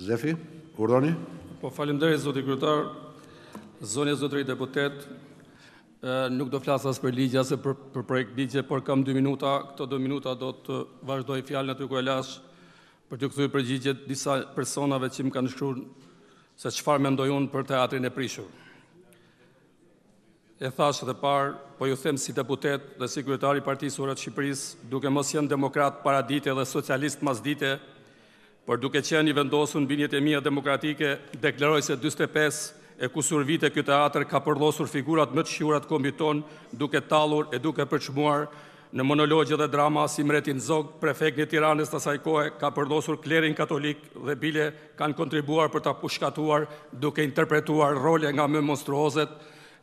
Zefi, urdoni. Po falimderi, zotë i kryetar, zonje zotë i deputet, nuk do flasas për ligja se për projekt ligje, por kam 2 minuta, këto 2 minuta do të vazhdoj fjallën e të kujelash për të këthuj përgjigjet disa personave që më kanë shkruar se qëfar me ndojun për teatrin e prishur. E thashtë dhe parë, po ju them si deputet dhe si kryetari partisurat Shqipëris, duke mos jenë demokrat paradite dhe socialist dhe socialist mazdite, Por duke qenë i vendosën binjet e mija demokratike, dekleroj se 25 e kusur vite kjo teatr ka përlosur figurat më të shiurat kombi duke talur e duke përqmuar në monologje dhe drama si mretin zog, prefekt një tiranës të sajkoj ka përlosur klerin katolik dhe bile kanë kontribuar për të pushkatuar duke interpretuar role nga më monstruozet,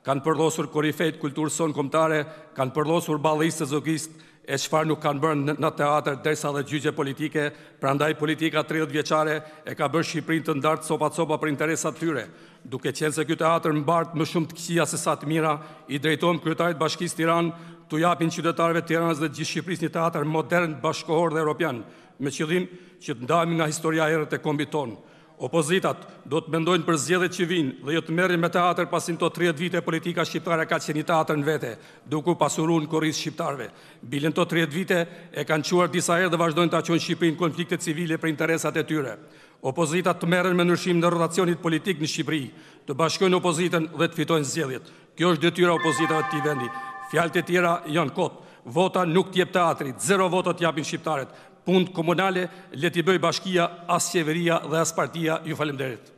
kanë përlosur korifejt sonë komtare, kanë përlosur balistë të zogistë, e qëfar nuk kanë bërë në teater dresa dhe gjyqe politike, pra ndaj politika 30 vjeqare e ka bërë Shqiprin të ndartë sopa copa për interesat tyre. Duke qenë se kjo teater më bartë më shumë të kësia se satë mira, i drejtojmë kryetarit bashkis Tiran të japin qytetarve Tiranës dhe gjithë Shqipris një teater modern, bashkohor dhe europian, me qëllim që të ndajmë nga historia erët e tonë. Opozitat do të mendojnë për zgjedhjet që vijnë dhe jo të merrin me teatr pasin të 30 vite politika shqiptare ka qenë teatr në vete, duke pasuruar kurriz shqiptarve. Bilin të 30 vite e kanë quar disa herë dhe vazhdojnë ta çojnë Shqipërinë konflikte civile për interesat e tyre. Opozita të merren me ndryshim në rotacionit politik në Shqipëri, të bashkojnë opozitën dhe të fitojnë zgjedhjet. Kjo është detyra opozitave të këtij vendi. Fjalët e tjera janë kot. Vota nuk t'jep teatrit, zero votot japin shqiptarët punët komunale leti bëj bashkia, as qeveria dhe as partia. Ju falem derit.